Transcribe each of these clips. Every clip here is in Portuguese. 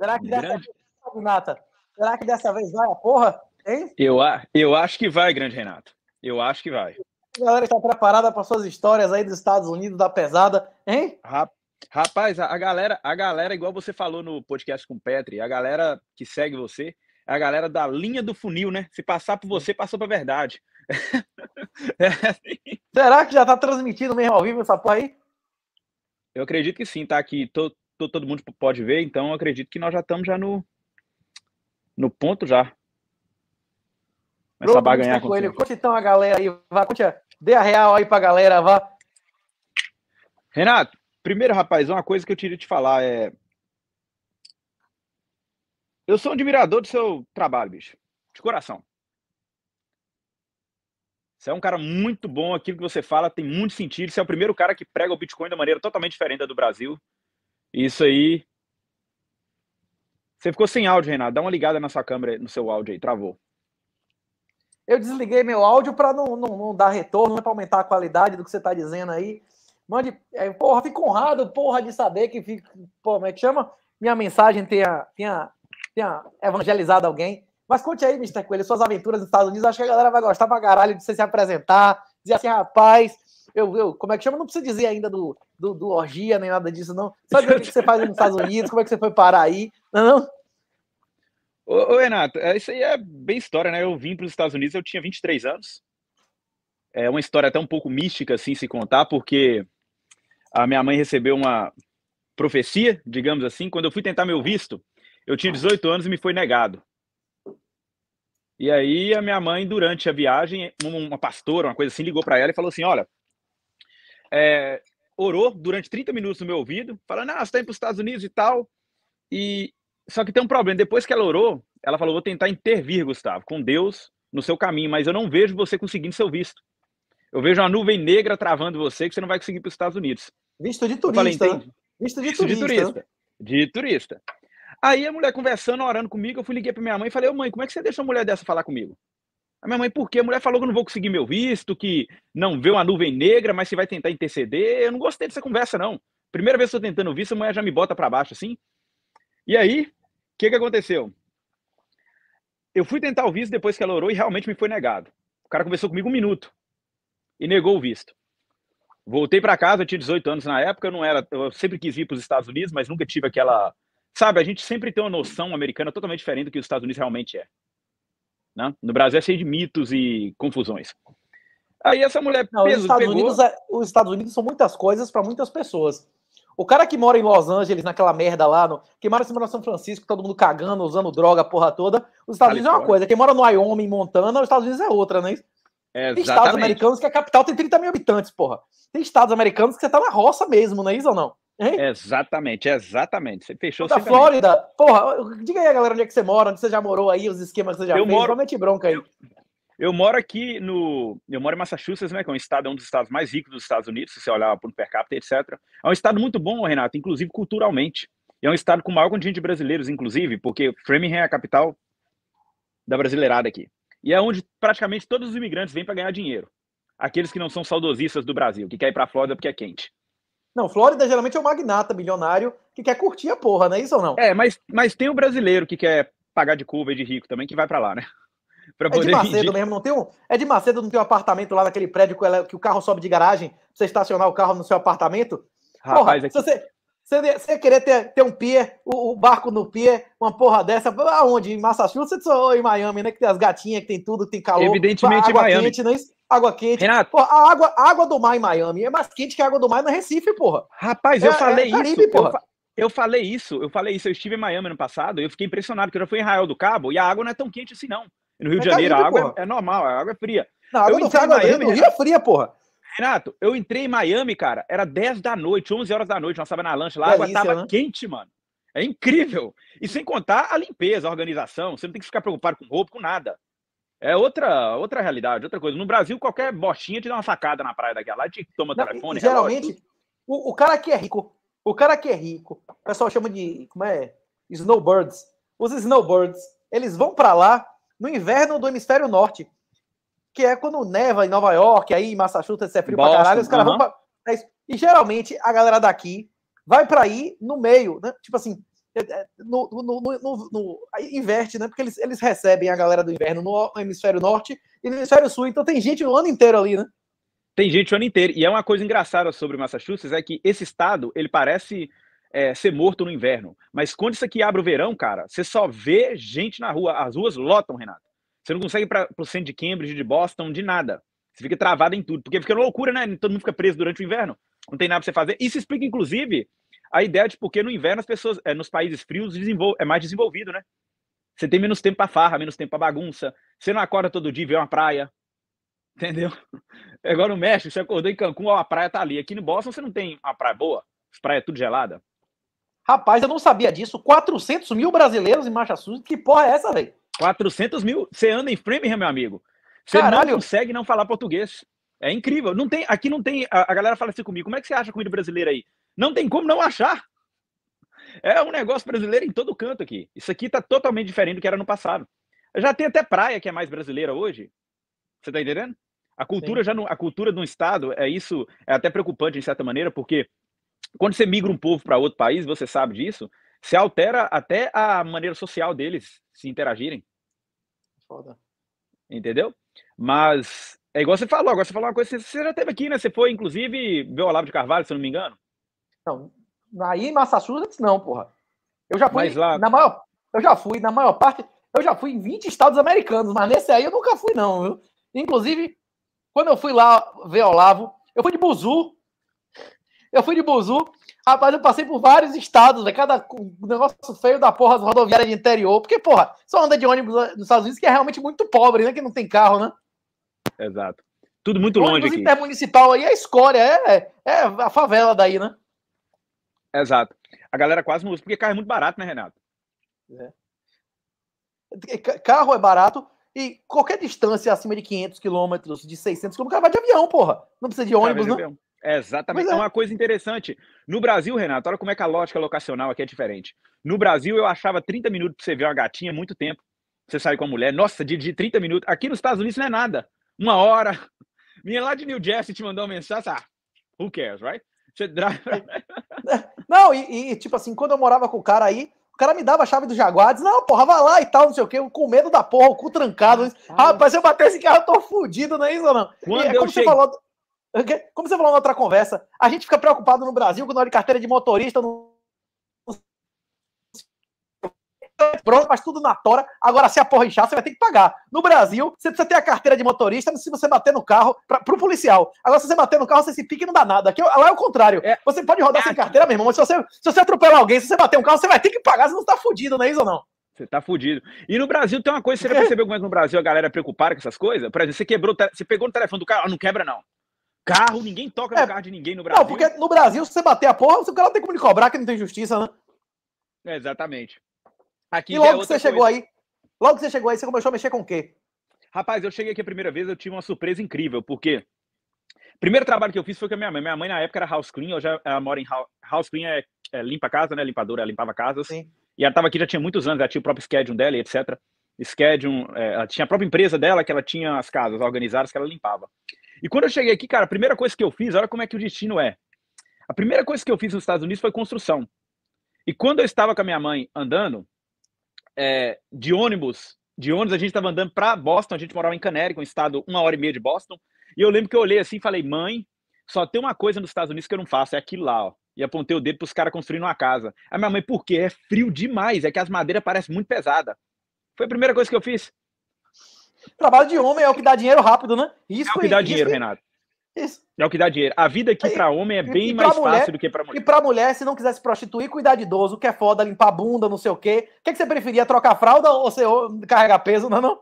Será que dessa grande... vez, Nata? Será que dessa vez vai a porra? Hein? Eu, eu acho que vai, grande Renato. Eu acho que vai. A galera está preparada para suas histórias aí dos Estados Unidos da pesada, hein? Rapaz, a galera, a galera, igual você falou no podcast com o Petri, a galera que segue você, é a galera da linha do funil, né? Se passar por você, passou pra verdade. é assim. Será que já tá transmitindo mesmo ao vivo essa porra aí? Eu acredito que sim, tá aqui. Tô, todo mundo pode ver, então acredito que nós já estamos já no, no ponto já. Começar a ganhar tá com ele conte então a galera aí, vá, conte, dê a real aí pra galera, vá. Renato, primeiro, rapaz, uma coisa que eu queria te falar é eu sou um admirador do seu trabalho, bicho. De coração. Você é um cara muito bom, aquilo que você fala tem muito sentido. Você é o primeiro cara que prega o Bitcoin da maneira totalmente diferente da do Brasil. Isso aí. Você ficou sem áudio, Renato. Dá uma ligada na sua câmera, no seu áudio aí, travou. Eu desliguei meu áudio para não, não, não, dar retorno, é para aumentar a qualidade do que você está dizendo aí. Mande, é, porra, fico honrado, porra, de saber que fico, pô, como é que chama? Minha mensagem tenha, tenha, tenha evangelizado alguém. Mas conte aí, Mr. Coelho, suas aventuras nos Estados Unidos. Acho que a galera vai gostar pra caralho de você se apresentar, dizer assim, rapaz, eu, eu, como é que chama? Não precisa dizer ainda do, do, do orgia nem nada disso, não. Sabe o que você faz nos Estados Unidos? Como é que você foi parar aí? Não, é não? Ô, ô, Renato, é, isso aí é bem história, né? Eu vim para os Estados Unidos, eu tinha 23 anos. É uma história até um pouco mística, assim, se contar, porque a minha mãe recebeu uma profecia, digamos assim. Quando eu fui tentar meu visto, eu tinha 18 anos e me foi negado. E aí a minha mãe, durante a viagem, uma pastora, uma coisa assim, ligou para ela e falou assim: Olha, é, orou durante 30 minutos no meu ouvido, falando, ah, você está indo para os Estados Unidos e tal. E Só que tem um problema, depois que ela orou, ela falou, vou tentar intervir, Gustavo, com Deus no seu caminho, mas eu não vejo você conseguindo seu visto. Eu vejo uma nuvem negra travando você que você não vai conseguir para os Estados Unidos. Visto de turista. Falei, né? visto de visto turista. De turista. De turista. Aí a mulher conversando, orando comigo, eu fui liguei para minha mãe e falei, ô mãe, como é que você deixa uma mulher dessa falar comigo? A minha mãe, por quê? A mulher falou que não vou conseguir meu visto, que não vê uma nuvem negra, mas se vai tentar interceder. Eu não gostei dessa conversa, não. Primeira vez que eu tô tentando visto, a mulher já me bota para baixo, assim. E aí, o que que aconteceu? Eu fui tentar o visto depois que ela orou e realmente me foi negado. O cara conversou comigo um minuto e negou o visto. Voltei para casa, eu tinha 18 anos na época, eu não era, eu sempre quis ir para os Estados Unidos, mas nunca tive aquela, sabe, a gente sempre tem uma noção americana totalmente diferente do que os Estados Unidos realmente é. Né? No Brasil é cheio de mitos e confusões. Aí essa mulher Não, peso, os, Estados pegou... Unidos, é, os Estados Unidos são muitas coisas para muitas pessoas. O cara que mora em Los Angeles, naquela merda lá, no... quem mora em São Francisco, todo mundo cagando, usando droga, porra toda. Os Estados Califórnia. Unidos é uma coisa. Quem mora no Wyoming, Montana, os Estados Unidos é outra, né? É, tem estados americanos que a capital tem 30 mil habitantes, porra. Tem estados americanos que você tá na roça mesmo, não é isso ou não? Hein? Exatamente, exatamente. Você fechou Da Flórida, porra, diga aí a galera onde é que você mora, onde você já morou aí, os esquemas que você já eu fez, moro... promete bronca aí. Eu... Eu moro aqui no. Eu moro em Massachusetts, né? Que é um estado, é um dos estados mais ricos dos Estados Unidos, se você olhar por o per capita, etc. É um estado muito bom, Renato, inclusive culturalmente. E é um estado com o maior contingente de brasileiros, inclusive, porque Framingham é a capital da brasileirada aqui. E é onde praticamente todos os imigrantes vêm para ganhar dinheiro. Aqueles que não são saudosistas do Brasil, que querem ir para a Flórida porque é quente. Não, Flórida geralmente é o magnata bilionário que quer curtir a porra, não é isso ou não? É, mas, mas tem um brasileiro que quer pagar de curva e de rico também que vai para lá, né? Pra é de Macedo mesmo, não tem um. É de Macedo, não tem um apartamento lá naquele prédio que, o carro sobe de garagem, você estacionar o carro no seu apartamento. Rapaz, Porra, é aqui... se, você, você, querer ter, ter um pier, o, o, barco no pier, uma porra dessa, aonde? Em Massachusetts ou em Miami, né? Que tem as gatinhas, que tem tudo, que tem calor. Evidentemente água Miami. Quente, né? Água quente. Renato. Porra, a água, a água do mar em Miami é mais quente que a água do mar no Recife, porra. Rapaz, eu é, é falei é Caribe, isso. Porra. Eu, eu falei isso, eu falei isso. Eu estive em Miami ano passado, eu fiquei impressionado, porque eu já fui em Raio do Cabo e a água não é tão quente assim, não. No Rio é de Janeiro, a água porra. é normal, a água é fria. Não, a água, eu do, água Miami, do Rio é fria, porra. Renato, eu entrei em Miami, cara, era 10 da noite, 11 horas da noite, nós estávamos na lanche lá, a água estava né? quente, mano. É incrível. E sem contar a limpeza, a organização, você não tem que ficar preocupado com roupa, com nada. É outra, outra realidade, outra coisa. No Brasil, qualquer bochinha te dá uma facada na praia daquela lá, te toma não, telefone, Geralmente, o, o, cara que é rico, o cara que é rico, o pessoal chama de, como é? Snowbirds. Os snowbirds, eles vão para lá no inverno do hemisfério norte que é quando neva em Nova York, aí em Massachusetts é frio Boston, pra caralho, os caras uh -huh. vão pra. E geralmente a galera daqui vai para aí no meio, né? Tipo assim, é, é, no, no, no, no, inverte, né? Porque eles, eles recebem a galera do inverno no hemisfério norte e no hemisfério sul, então tem gente o ano inteiro ali, né? Tem gente o ano inteiro. E é uma coisa engraçada sobre Massachusetts é que esse estado, ele parece é, ser morto no inverno. Mas quando isso aqui abre o verão, cara, você só vê gente na rua. As ruas lotam, Renato. Você não consegue ir para o centro de Cambridge, de Boston, de nada. Você fica travado em tudo, porque fica loucura, né? Todo mundo fica preso durante o inverno. Não tem nada para você fazer. Isso explica, inclusive, a ideia de porque no inverno as pessoas, é, nos países frios, desenvol... é mais desenvolvido, né? Você tem menos tempo para farra, menos tempo para bagunça. Você não acorda todo dia e vê uma praia. Entendeu? É Agora no México, você acordou em Cancún, a praia tá ali. Aqui no Boston você não tem uma praia boa. As praias é tudo gelada. Rapaz, eu não sabia disso. 400 mil brasileiros em Massachusetts. Que porra é essa, velho? 400 mil. Você anda em Framingham, meu amigo. Você Caralho. não consegue não falar português. É incrível. Não tem, aqui não tem. A, a galera fala assim comigo: como é que você acha comida brasileira aí? Não tem como não achar. É um negócio brasileiro em todo canto aqui. Isso aqui tá totalmente diferente do que era no passado. Já tem até praia que é mais brasileira hoje. Você tá entendendo? A cultura Sim. já não, a cultura de um estado é isso é até preocupante de certa maneira porque quando você migra um povo para outro país você sabe disso se altera até a maneira social deles se interagirem. Foda. Entendeu? Mas é igual você falou, agora você falou uma coisa, você já teve aqui, né? Você foi, inclusive, ver o Olavo de Carvalho, se eu não me engano. Não, aí em Massachusetts não, porra. Eu já fui lá... na maior, eu já fui na maior parte, eu já fui em 20 estados americanos, mas nesse aí eu nunca fui não, viu? Inclusive, quando eu fui lá ver Olavo, eu fui de buzu. Eu fui de buzu Rapaz, eu passei por vários estados, né? cada negócio feio da porra rodoviária de interior. Porque, porra, só anda de ônibus nos Estados Unidos que é realmente muito pobre, né? Que não tem carro, né? Exato. Tudo muito longe aqui. intermunicipal aí é escória, é, é, é a favela daí, né? Exato. A galera quase não usa, porque carro é muito barato, né, Renato? É. é carro é barato e qualquer distância acima de 500 quilômetros, de 600 quilômetros, o cara vai de avião, porra. Não precisa de ônibus, não. Né? Exatamente. É, é uma coisa interessante. No Brasil, Renato, olha como é que a lógica locacional aqui é diferente. No Brasil, eu achava 30 minutos para você ver uma gatinha é muito tempo. Você sai com a mulher, nossa, de, de 30 minutos. Aqui nos Estados Unidos não é nada. Uma hora. Minha lá de New Jersey te mandou uma mensagem, ah, who cares, right? Você drive. não, e, e, tipo assim, quando eu morava com o cara aí, o cara me dava a chave do Jaguar, diz, não, porra, vai lá e tal, não sei o quê, com medo da porra, o cu trancado. Rapaz, ah, se eu bater esse carro, eu tô fudido, não é isso ou não? Quando e, é eu como cheguei... você falou como você falou na outra conversa, a gente fica preocupado no Brasil com o de carteira de motorista. No... Pronto, faz tudo na tora. Agora, se a porra inchar, você vai ter que pagar. No Brasil, você precisa ter a carteira de motorista se você bater no carro pra, pro policial. Agora, se você bater no carro, você se pique e não dá nada. Aqui, lá é o contrário. É. Você pode rodar é. sem carteira, meu irmão, mas se você, se você atropelar alguém, se você bater um carro, você vai ter que pagar, você não tá fudido, não é isso ou não? Você tá fudido. E no Brasil tem uma coisa, você já percebeu como é que no Brasil a galera é preocupada com essas coisas? Por exemplo, você quebrou, você pegou no telefone do cara, ah, não quebra não carro, ninguém toca é, no carro de ninguém no Brasil. Não, porque no Brasil, se você bater a porra, o cara não tem como lhe cobrar que não tem justiça, né? É, exatamente. Aqui e é logo que você coisa. chegou aí, logo que você chegou aí, você começou a mexer com o quê? Rapaz, eu cheguei aqui a primeira vez, eu tive uma surpresa incrível, porque primeiro trabalho que eu fiz foi com a minha mãe. Minha mãe, na época, era house clean, eu já ela mora em house, house clean, é, é limpa casa, né? Limpadora, ela limpava casas. Sim. E ela estava aqui já tinha muitos anos, ela tinha o próprio schedule dela e etc. Schedule, é, ela tinha a própria empresa dela, que ela tinha as casas organizadas que ela limpava. E quando eu cheguei aqui, cara, a primeira coisa que eu fiz, olha como é que o destino é. A primeira coisa que eu fiz nos Estados Unidos foi construção. E quando eu estava com a minha mãe andando, é, de ônibus, de ônibus a gente estava andando para Boston, a gente morava em Connecticut, um estado uma hora e meia de Boston, e eu lembro que eu olhei assim e falei, mãe, só tem uma coisa nos Estados Unidos que eu não faço, é aquilo lá, ó. E apontei o dedo para os caras construindo uma casa. Aí minha mãe, por quê? É frio demais, é que as madeiras parecem muito pesadas. Foi a primeira coisa que eu fiz. Trabalho de homem é o que dá dinheiro rápido, né? Isso é o que dá dinheiro, Renato. Isso. É o que dá dinheiro. A vida aqui para homem é bem mais mulher, fácil do que para mulher. E para mulher, se não quisesse se prostituir, cuidar de idoso, que é foda, limpar a bunda, não sei o quê. O que, que você preferia? Trocar fralda ou você carregar peso, não é? Não,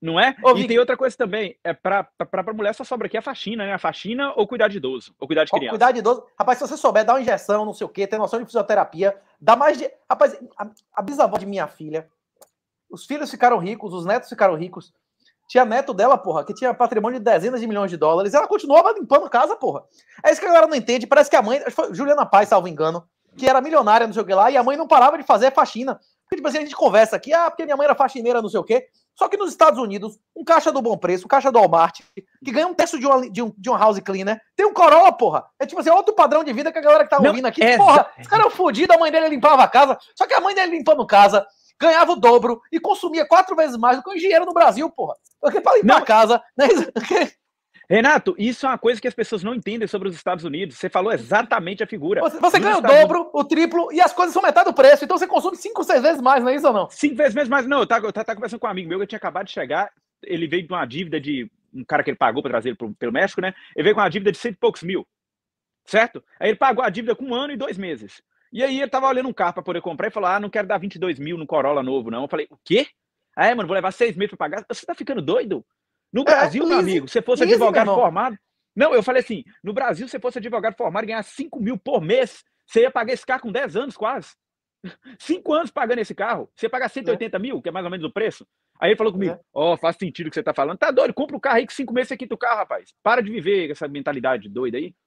não é? Ô, e Vicky. tem outra coisa também. É para mulher só sobra aqui a faxina, né? A faxina ou cuidar de idoso, ou cuidar de criança. Ou cuidar de idoso. Rapaz, se você souber dar uma injeção, não sei o quê, ter noção de fisioterapia, dá mais de. Rapaz, a, a bisavó de minha filha, os filhos ficaram ricos, os netos ficaram ricos. Tinha neto dela, porra, que tinha patrimônio de dezenas de milhões de dólares. ela continuava limpando casa, porra. É isso que a galera não entende. Parece que a mãe, Juliana Paz, salvo engano, que era milionária, não sei o que lá, e a mãe não parava de fazer faxina. Porque, tipo assim, a gente conversa aqui, ah, porque minha mãe era faxineira, não sei o quê. Só que nos Estados Unidos, um caixa do bom preço, um caixa do Walmart, que ganha um terço de uma, de um, de um house cleaner, tem um Corolla, porra. É tipo assim, outro padrão de vida que a galera que tá ouvindo aqui. É porra, é... esse cara é fudido, a mãe dele limpava a casa. Só que a mãe dele limpando casa, ganhava o dobro e consumia quatro vezes mais do que o engenheiro no Brasil, porra. Porque para limpar a casa, né? Renato, isso é uma coisa que as pessoas não entendem sobre os Estados Unidos. Você falou exatamente a figura. Você, você ganha Estados o dobro, Unidos... o triplo e as coisas são metade do preço. Então você consome cinco, seis vezes mais, não é isso ou não? Cinco vezes mais. Não, eu tava, eu tava conversando com um amigo meu que tinha acabado de chegar. Ele veio com uma dívida de um cara que ele pagou para trazer ele pro, pelo México, né? Ele veio com uma dívida de cento e poucos mil, certo? Aí ele pagou a dívida com um ano e dois meses. E aí ele tava olhando um carro para poder comprar e falou: Ah, não quero dar 22 mil no Corolla novo, não. Eu falei: O quê? Ah, é, mano, vou levar seis mil para pagar. Você tá ficando doido? No é, Brasil, é, meu amigo, se fosse advogado formado. Não, eu falei assim: no Brasil, se fosse advogado formado e ganhar 5 mil por mês, você ia pagar esse carro com 10 anos quase. 5 anos pagando esse carro. Você ia pagar 180 é. mil, que é mais ou menos o preço. Aí ele falou comigo: é. Ó, é. oh, faz sentido o que você tá falando. Tá doido, compra o carro aí que 5 meses você quita o carro, rapaz. Para de viver essa mentalidade doida aí.